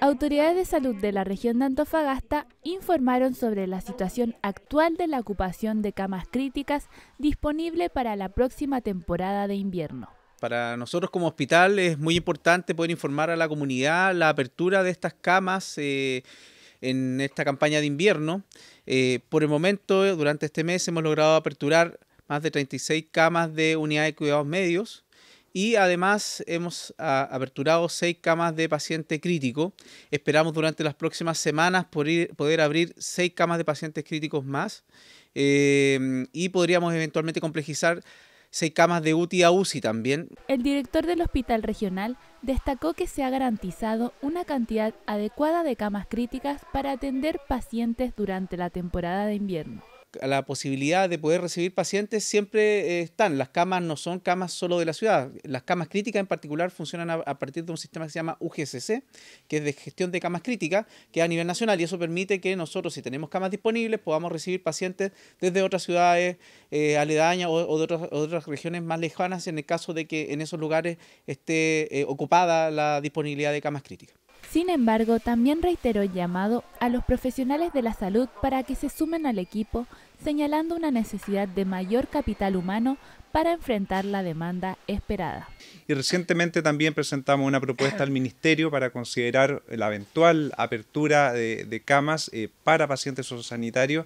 Autoridades de salud de la región de Antofagasta informaron sobre la situación actual de la ocupación de camas críticas disponible para la próxima temporada de invierno. Para nosotros como hospital es muy importante poder informar a la comunidad la apertura de estas camas. Eh, en esta campaña de invierno. Eh, por el momento, durante este mes hemos logrado aperturar más de 36 camas de unidad de cuidados medios, y además hemos ah, aperturado seis camas de paciente crítico. Esperamos durante las próximas semanas poder, abrir seis camas de pacientes críticos más em, y podríamos eventualmente complejizar seis camas de UTI a UCI también. El director del Hospital Regional destacó que se ha garantizado una cantidad adecuada de camas críticas para atender pacientes durante la temporada de invierno la posibilidad de poder recibir pacientes siempre eh, están. Las camas no son camas solo de la ciudad. Las camas críticas en particular funcionan a, partir de un sistema que se llama UGCC, que es de gestión de camas críticas, que es a nivel nacional y eso permite que nosotros, si tenemos camas disponibles, podamos recibir pacientes desde otras ciudades eh, aledañas o, de otras, regiones más lejanas en el caso de que en esos lugares esté eh, ocupada la disponibilidad de camas críticas. Sin embargo, también reiteró el llamado a los profesionales de la salud para que se sumen al equipo, señalando una necesidad de mayor capital humano para enfrentar la demanda esperada. Y recientemente también presentamos una propuesta al Ministerio para considerar la eventual apertura de, camas eh, para pacientes sociosanitarios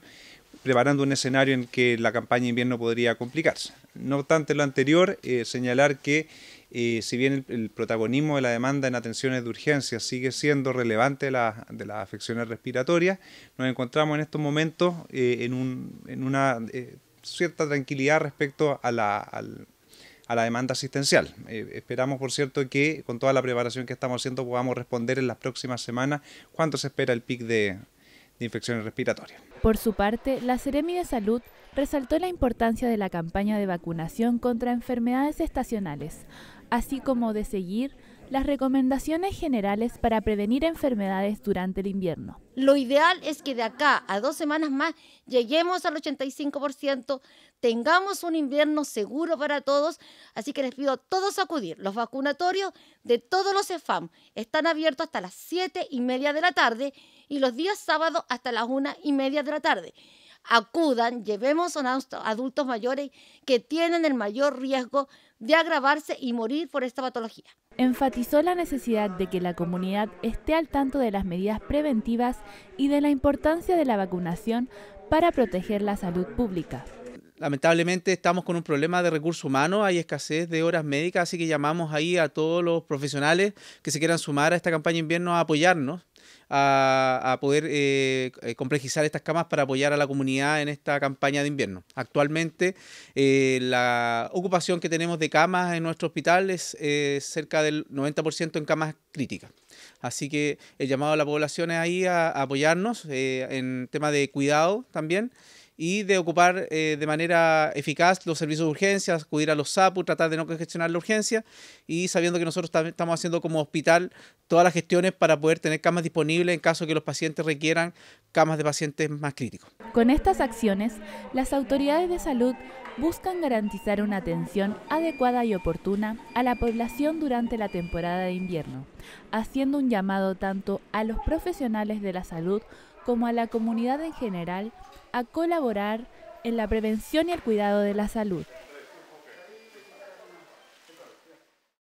preparando un escenario en que la campaña invierno podría complicarse. No obstante lo anterior, eh, señalar que si bien el, protagonismo de la demanda en atenciones de urgencia sigue siendo relevante de, las afecciones respiratorias, nos encontramos en estos momentos eh, en, una eh, cierta tranquilidad respecto a la, demanda asistencial. Eh, esperamos, por cierto, que con toda la preparación que estamos haciendo podamos responder en las próximas semanas cuánto se espera el pic de, infecciones respiratorias. Por su parte, la Seremi de Salud resaltó la importancia de la campaña de vacunación contra enfermedades estacionales, así como de seguir las recomendaciones generales para prevenir enfermedades durante el invierno. Lo ideal es que de acá a dos semanas más lleguemos al 85%, tengamos un invierno seguro para todos, así que les pido a todos acudir. Los vacunatorios de todos los EFAM están abiertos hasta las 7 y media de la tarde y los días sábados hasta las 1 y media de la tarde acudan, llevemos a adultos mayores que tienen el mayor riesgo de agravarse y morir por esta patología. Enfatizó la necesidad de que la comunidad esté al tanto de las medidas preventivas y de la importancia de la vacunación para proteger la salud pública lamentablemente estamos con un problema de recursos humanos, hay escasez de horas médicas, así que llamamos ahí a todos los profesionales que se quieran sumar a esta campaña invierno a apoyarnos, a, poder eh, eh, complejizar estas camas para apoyar a la comunidad en esta campaña de invierno. Actualmente eh, la ocupación que tenemos de camas en nuestro hospital es cerca del 90% en camas críticas. Así que el llamado a la población ahí a, a apoyarnos en tema de cuidado también y de ocupar eh, de manera eficaz los servicios de urgencias, acudir a los SAPU, tratar de no gestionar la urgencia y sabiendo que nosotros estamos haciendo como hospital todas las gestiones para poder tener camas disponibles en caso que los pacientes requieran camas de pacientes más críticos. Con estas acciones, las autoridades de salud buscan garantizar una atención adecuada y oportuna a la población durante la temporada de invierno, haciendo un llamado tanto a los profesionales de la salud como a la comunidad en general a colaborar en la prevención y el cuidado de la salud.